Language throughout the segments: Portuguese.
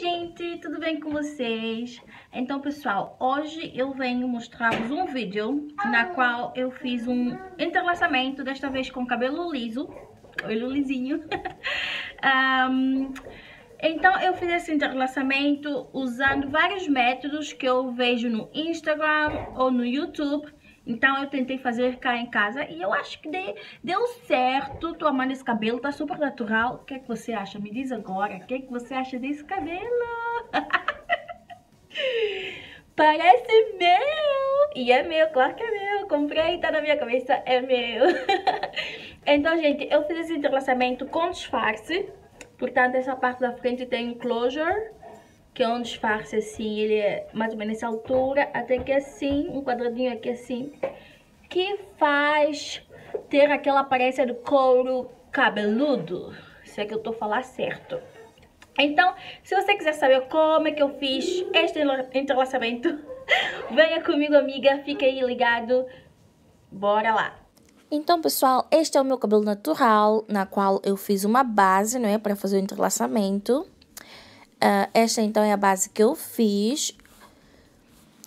gente, tudo bem com vocês? Então pessoal, hoje eu venho mostrar-vos um vídeo na qual eu fiz um entrelaçamento, desta vez com cabelo liso, olho lisinho. um, então eu fiz esse entrelaçamento usando vários métodos que eu vejo no Instagram ou no YouTube então eu tentei fazer cá em casa e eu acho que deu certo. Tô amando esse cabelo, tá super natural. O que é que você acha? Me diz agora, o que é que você acha desse cabelo? Parece meu! E é meu, claro que é meu. Comprei, tá na minha cabeça, é meu. então, gente, eu fiz esse entrelaçamento com disfarce. Portanto, essa parte da frente tem closure que é um disfarce assim, ele é mais ou menos nessa altura, até que assim, um quadradinho aqui assim, que faz ter aquela aparência do couro cabeludo, se é que eu tô falando certo. Então, se você quiser saber como é que eu fiz este entrelaçamento, venha comigo, amiga, fica aí ligado, bora lá! Então, pessoal, este é o meu cabelo natural, na qual eu fiz uma base, não é, para fazer o entrelaçamento. Uh, ah, esta, então, é a base que eu fiz.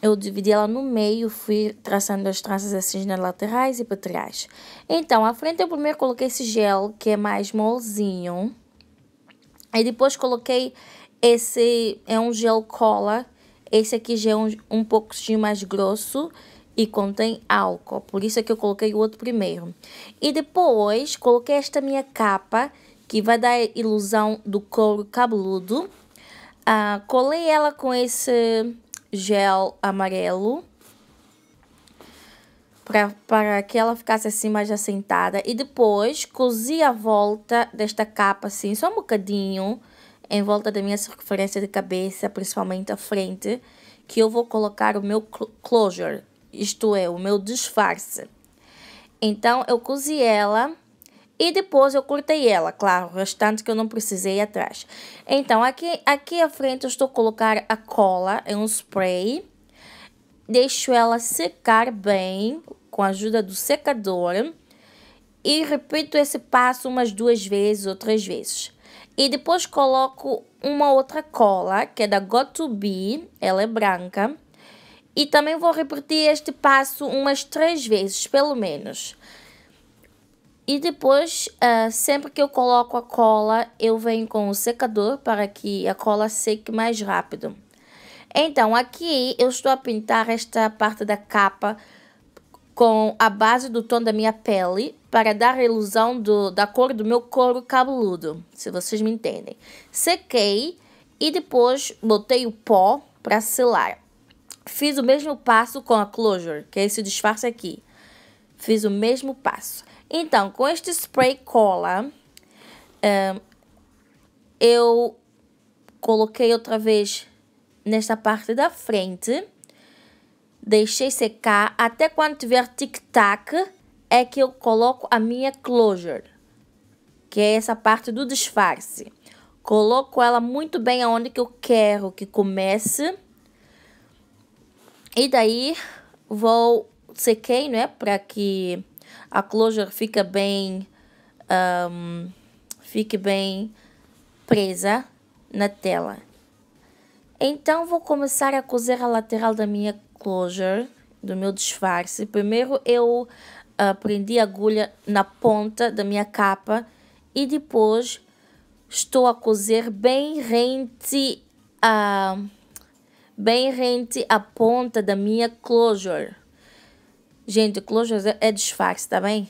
Eu dividi ela no meio, fui traçando as traças assim nas laterais e para trás. Então, à frente eu primeiro coloquei esse gel, que é mais molzinho. aí depois coloquei esse, é um gel cola. Esse aqui já é um, um pouquinho mais grosso e contém álcool. Por isso é que eu coloquei o outro primeiro. E depois coloquei esta minha capa, que vai dar a ilusão do couro cabeludo. Ah, colei ela com esse gel amarelo para que ela ficasse assim mais assentada. E depois cozi a volta desta capa assim, só um bocadinho, em volta da minha circunferência de cabeça, principalmente a frente, que eu vou colocar o meu closure, isto é, o meu disfarce. Então, eu cozi ela e depois eu cortei ela, claro, o restante que eu não precisei atrás. Então, aqui, aqui à frente eu estou colocar a cola, é um spray, deixo ela secar bem com a ajuda do secador e repito esse passo umas duas vezes ou três vezes. E depois coloco uma outra cola, que é da Got to Be, ela é branca. E também vou repetir este passo umas três vezes, pelo menos. E depois, uh, sempre que eu coloco a cola, eu venho com o secador para que a cola seque mais rápido. Então, aqui eu estou a pintar esta parte da capa com a base do tom da minha pele para dar a ilusão do, da cor do meu couro cabeludo, se vocês me entendem. Sequei e depois botei o pó para selar. Fiz o mesmo passo com a Closure, que é esse disfarce aqui. Fiz o mesmo passo. Então, com este spray cola, um, eu coloquei outra vez nesta parte da frente. Deixei secar. Até quando tiver tic-tac, é que eu coloco a minha closure. Que é essa parte do disfarce. Coloco ela muito bem aonde que eu quero que comece. E daí, vou... Sequei, né? Pra que a closure fica bem, um, fica bem presa na tela. Então vou começar a cozer a lateral da minha closure, do meu disfarce. Primeiro eu uh, prendi a agulha na ponta da minha capa e depois estou a cozer bem rente a bem rente a ponta da minha closure. Gente, o é, disfarce, tá bem?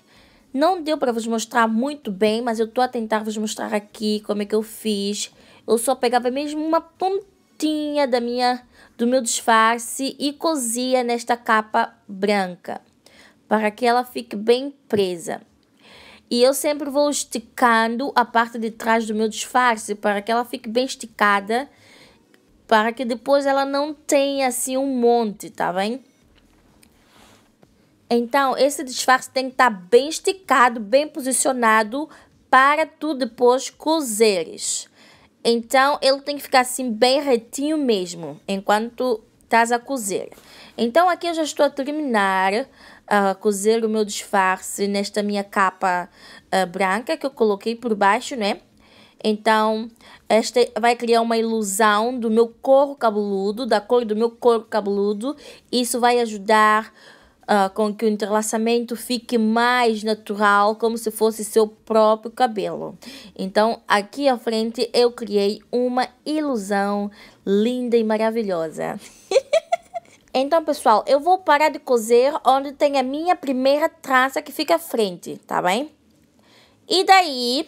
Não deu para vos mostrar muito bem, mas eu tô a tentar vos mostrar aqui como é que eu fiz. Eu só pegava mesmo uma pontinha da minha, do meu disfarce e cozia nesta capa branca, para que ela fique bem presa. E eu sempre vou esticando a parte de trás do meu disfarce para que ela fique bem esticada, para que depois ela não tenha assim um monte, tá bem? Então, esse disfarce tem que estar tá bem esticado, bem posicionado para tu depois cozeres. Então, ele tem que ficar assim bem retinho mesmo, enquanto estás a cozer. Então, aqui eu já estou a terminar uh, ah, a cozer o meu disfarce nesta minha capa uh, branca que eu coloquei por baixo, né? Então, esta vai criar uma ilusão do meu couro cabeludo, da cor do meu couro cabeludo. Isso vai ajudar uh, com que o entrelaçamento fique mais natural, como se fosse seu próprio cabelo. Então, aqui à frente eu criei uma ilusão linda e maravilhosa. Então, pessoal, eu vou parar de cozer onde tem a minha primeira traça que fica à frente, tá bem? E daí,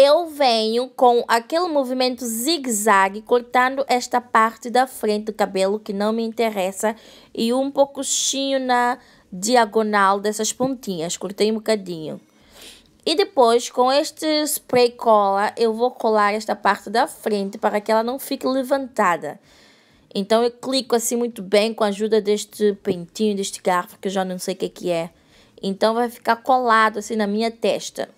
eu venho com aquele movimento zigue-zague, cortando esta parte da frente do cabelo que não me interessa e um pouquinho na diagonal dessas pontinhas, cortei um bocadinho. E depois, com este spray cola, eu vou colar esta parte da frente para que ela não fique levantada. Então, eu clico assim muito bem com a ajuda deste pentinho, deste garfo, que eu já não sei o que é. é. Então, vai ficar colado assim na minha testa.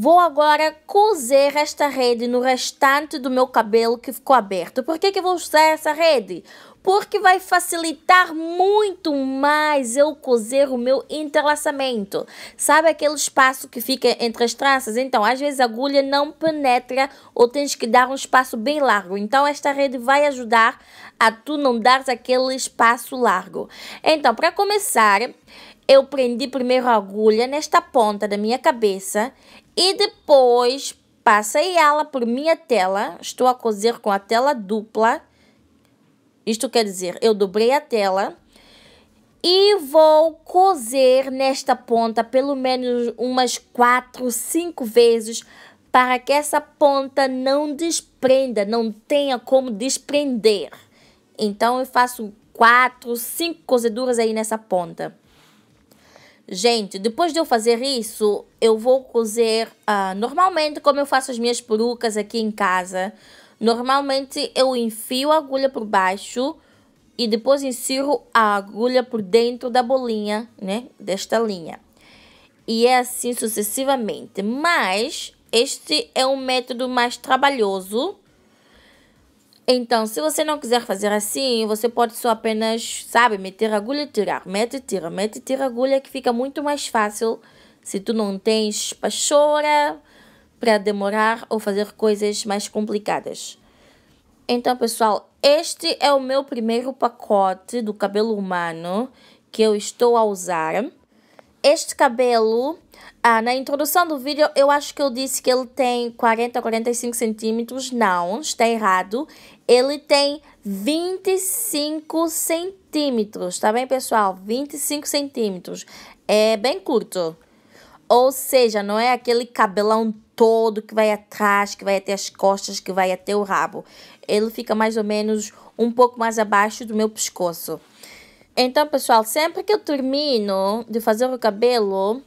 Vou agora cozer esta rede no restante do meu cabelo que ficou aberto. Por que, que eu vou usar essa rede? Porque vai facilitar muito mais eu cozer o meu entrelaçamento. Sabe aquele espaço que fica entre as tranças? Então, às vezes a agulha não penetra ou tens que dar um espaço bem largo. Então, esta rede vai ajudar a tu não dar aquele espaço largo. Então, para começar, eu prendi primeiro a agulha nesta ponta da minha cabeça e depois passei ela por minha tela. Estou a cozer com a tela dupla. Isto quer dizer, eu dobrei a tela e vou cozer nesta ponta pelo menos umas 4, 5 vezes para que essa ponta não desprenda, não tenha como desprender. Então eu faço 4, 5 cozeduras aí nessa ponta. Gente, depois de eu fazer isso, eu vou cozer uh, normalmente como eu faço as minhas perucas aqui em casa. Normalmente eu enfio a agulha por baixo e depois insiro a agulha por dentro da bolinha, né? Desta linha. E é assim sucessivamente. Mas este é um método mais trabalhoso então, se você não quiser fazer assim, você pode só apenas, sabe, meter agulha e tirar. Mete e tira, mete e tira agulha que fica muito mais fácil se tu não tens pachora para demorar ou fazer coisas mais complicadas. Então, pessoal, este é o meu primeiro pacote do cabelo humano que eu estou a usar este cabelo, ah, na introdução do vídeo, eu acho que eu disse que ele tem 40 a 45 centímetros. Não, está errado. Ele tem 25 centímetros, tá bem, pessoal? 25 centímetros. É bem curto. Ou seja, não é aquele cabelão todo que vai atrás, que vai até as costas, que vai até o rabo. Ele fica mais ou menos um pouco mais abaixo do meu pescoço. Então, pessoal, sempre que eu termino de fazer o cabelo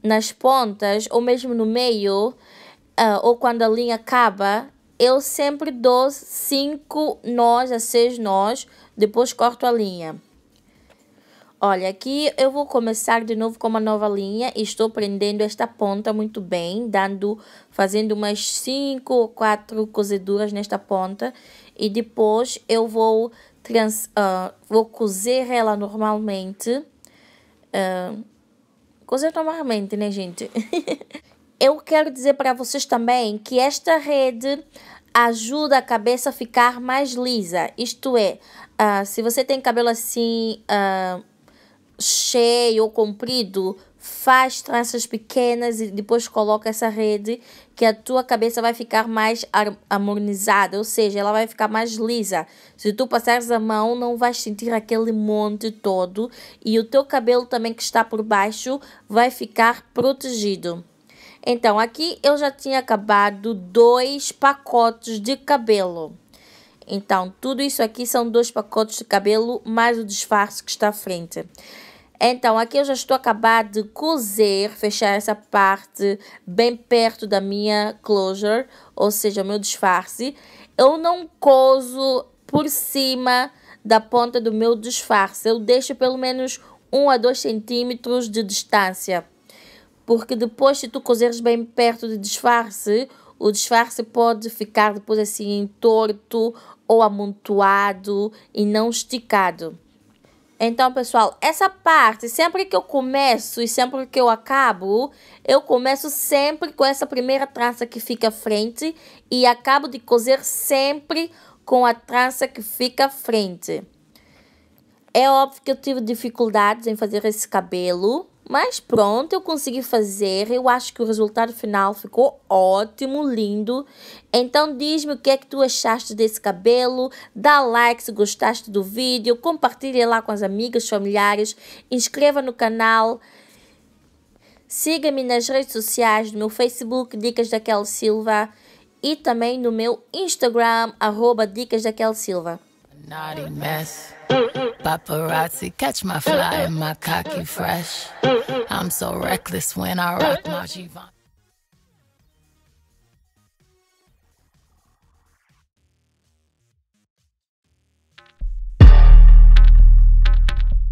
nas pontas ou mesmo no meio, uh, ou quando a linha acaba, eu sempre dou 5 nós a 6 nós, depois corto a linha. Olha, aqui eu vou começar de novo com uma nova linha e estou prendendo esta ponta muito bem, dando, fazendo umas 5 ou 4 cozeduras nesta ponta e depois eu vou, trans, uh, vou cozer ela normalmente. Uh, cozer normalmente, né, gente? eu quero dizer para vocês também que esta rede ajuda a cabeça a ficar mais lisa, isto é, uh, se você tem cabelo assim cheio ou comprido, faz tranças pequenas e depois coloca essa rede que a tua cabeça vai ficar mais harmonizada, ou seja, ela vai ficar mais lisa. Se tu passares a mão, não vais sentir aquele monte todo e o teu cabelo também que está por baixo vai ficar protegido. Então, aqui eu já tinha acabado dois pacotes de cabelo. Então, tudo isso aqui são dois pacotes de cabelo mais o disfarce que está à frente. Então, aqui eu já estou a acabar de cozer, fechar essa parte bem perto da minha closure, ou seja, o meu disfarce. Eu não cozo por cima da ponta do meu disfarce, eu deixo pelo menos 1 a 2 centímetros de distância. Porque depois, se tu cozeres bem perto do disfarce, o disfarce pode ficar depois assim torto ou amontoado e não esticado. Então, pessoal, essa parte, sempre que eu começo e sempre que eu acabo, eu começo sempre com essa primeira trança que fica à frente e acabo de cozer sempre com a trança que fica à frente. É óbvio que eu tive dificuldades em fazer esse cabelo, mas pronto, eu consegui fazer. Eu acho que o resultado final ficou ótimo, lindo. Então diz-me o que é que tu achaste desse cabelo. Dá like se gostaste do vídeo. Compartilha lá com as amigas, familiares. Inscreva no canal. Siga-me nas redes sociais, no meu Facebook, Dicas Daquel Silva. E também no meu Instagram, arroba Dicas Daquel Silva. Naughty mess. Paparazzi, catch my fly and my cocky fresh. I'm so reckless when I rock my Givenchy.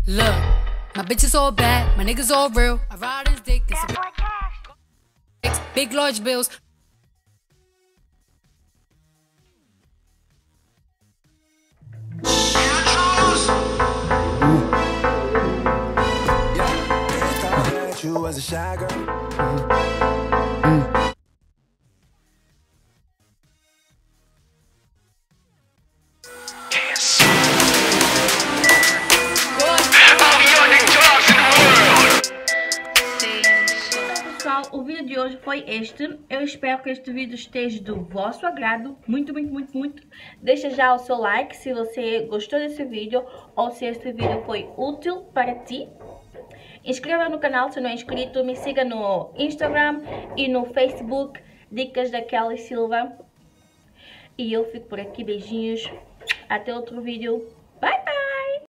Look, my bitch is all bad, my niggas all real. I ride his dick and some big large bills. o vídeo de hoje foi este. Eu espero que este vídeo esteja do vosso agrado. Muito, muito, muito, muito. Deixa já o seu like se você gostou desse vídeo ou se este vídeo foi útil para ti. Inscreva no canal se não é inscrito, me siga no Instagram e no Facebook, Dicas da Kelly Silva. E eu fico por aqui, beijinhos, até outro vídeo.